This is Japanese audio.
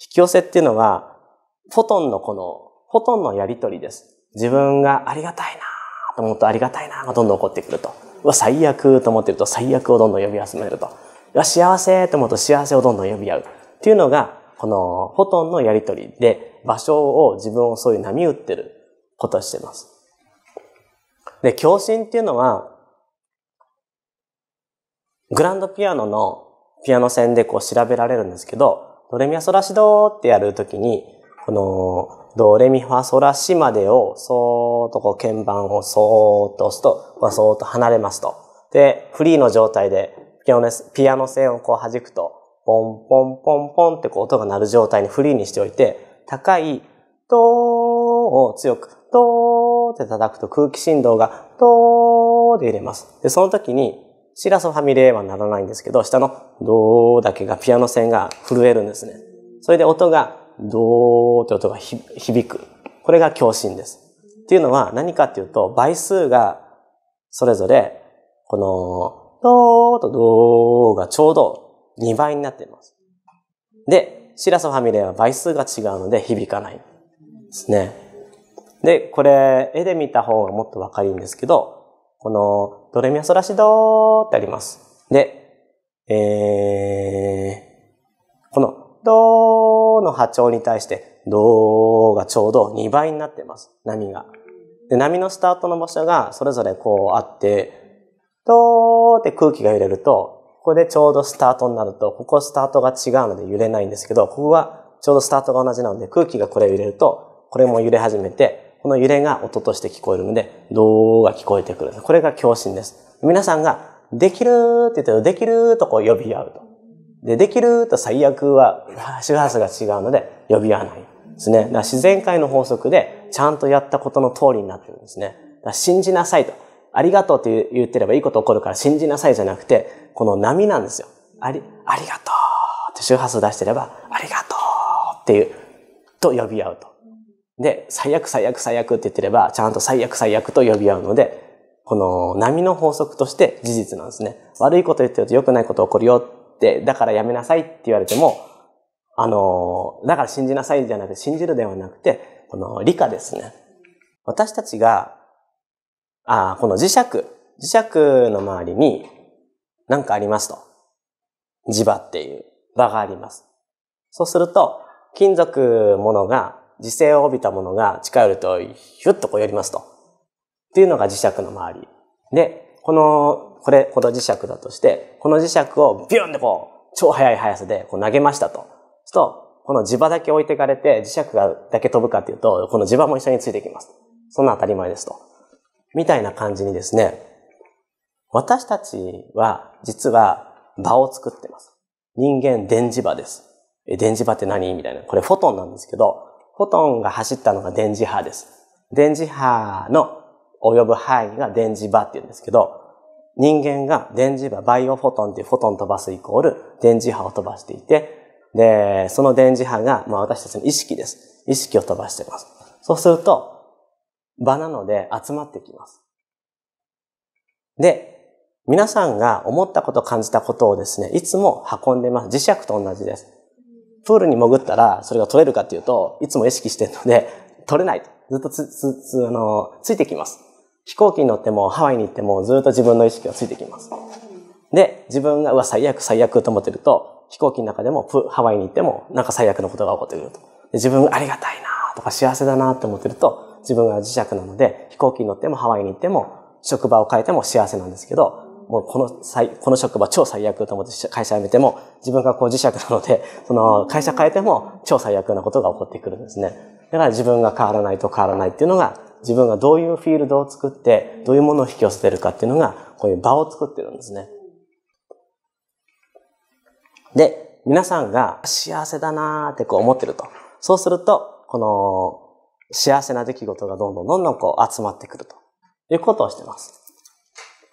引き寄せっていうのは、フォトンのこの、フォトンのやりとりです。自分がありがたいなと思うとありがたいながどんどん起こってくると。うわ、最悪と思ってると最悪をどんどん呼び集めると。うわ、幸せと思うと幸せをどんどん呼び合う。っていうのが、このフォトンのやりとりで、場所を自分をそういう波打ってることをしてます。で、共振っていうのは、グランドピアノのピアノ線でこう調べられるんですけど、ドレミファソラシドってやるときに、この、ドレミファソラシまでを、そーっとこう鍵盤をそーっと押すと、うそーっと離れますと。で、フリーの状態でピアノ、ピアノ線をこう弾くと、ポンポンポンポンってこう音が鳴る状態にフリーにしておいて、高い、ドーを強く、ドーって叩くと空気振動が、ドーで入れます。で、その時に、シラソファミレはならないんですけど、下のドーだけがピアノ線が震えるんですね。それで音がドーって音が響く。これが共振です。っていうのは何かっていうと、倍数がそれぞれ、このドーとドーがちょうど2倍になっています。で、シラソファミレは倍数が違うので響かないですね。で、これ、絵で見た方がもっとわかるんですけど、このドレミアソラシドってあります。で、えー、この、ドの波長に対して、ドがちょうど2倍になってます。波が。で、波のスタートの場所がそれぞれこうあって、ドーって空気が揺れると、ここでちょうどスタートになると、ここスタートが違うので揺れないんですけど、ここはちょうどスタートが同じなので空気がこれ揺れると、これも揺れ始めて、この揺れが音として聞こえるので、ドーが聞こえてくる。これが共振です。皆さんが、できるって言ったら、できるとこう呼び合うと。で、できると最悪は周波数が違うので呼び合わないですね。だから自然界の法則でちゃんとやったことの通りになってるんですね。信じなさいと。ありがとうって言ってればいいこと起こるから信じなさいじゃなくて、この波なんですよ。あり、ありがとうって周波数出してれば、ありがとうっていう、と呼び合うと。で、最悪最悪最悪って言ってれば、ちゃんと最悪最悪と呼び合うので、この波の法則として事実なんですね。悪いこと言ってると良くないこと起こるよって、だからやめなさいって言われても、あの、だから信じなさいじゃなくて、信じるではなくて、この理科ですね。私たちが、あこの磁石、磁石の周りに何かありますと。磁場っていう場があります。そうすると、金属ものが磁性を帯びたものが近寄ると、ヒュッとこう寄りますと。っていうのが磁石の周り。で、この、これ、この磁石だとして、この磁石をビュンでこう、超速い速さでこう投げましたと。すると、この磁場だけ置いていかれて、磁石がだけ飛ぶかっていうと、この磁場も一緒についてきます。そんな当たり前ですと。みたいな感じにですね、私たちは実は場を作ってます。人間電磁場です。え、電磁場って何みたいな。これフォトンなんですけど、フォトンが走ったのが電磁波です。電磁波の及ぶ範囲が電磁波って言うんですけど、人間が電磁波、バイオフォトンっていうフォトン飛ばすイコール電磁波を飛ばしていて、で、その電磁波が、まあ、私たちの意識です。意識を飛ばしています。そうすると、場なので集まってきます。で、皆さんが思ったこと、感じたことをですね、いつも運んでます。磁石と同じです。プールに潜ったら、それが取れるかっていうと、いつも意識してるので、取れないと。ずっとつ、つ、つ、あの、ついてきます。飛行機に乗っても、ハワイに行っても、ずっと自分の意識がついてきます。で、自分が、うわ、最悪、最悪と思ってると、飛行機の中でも、ハワイに行っても、なんか最悪のことが起こってくると。で自分がありがたいなとか、幸せだなと思ってると、自分が磁石なので、飛行機に乗っても、ハワイに行っても、職場を変えても幸せなんですけど、もうこの最、この職場超最悪と思って会社辞めても、自分がこう磁石なので、その会社変えても超最悪なことが起こってくるんですね。だから自分が変わらないと変わらないっていうのが、自分がどういうフィールドを作って、どういうものを引き寄せてるかっていうのが、こういう場を作ってるんですね。で、皆さんが幸せだなーってこう思ってると。そうすると、この幸せな出来事がどんどんどんどんこう集まってくるということをしてます。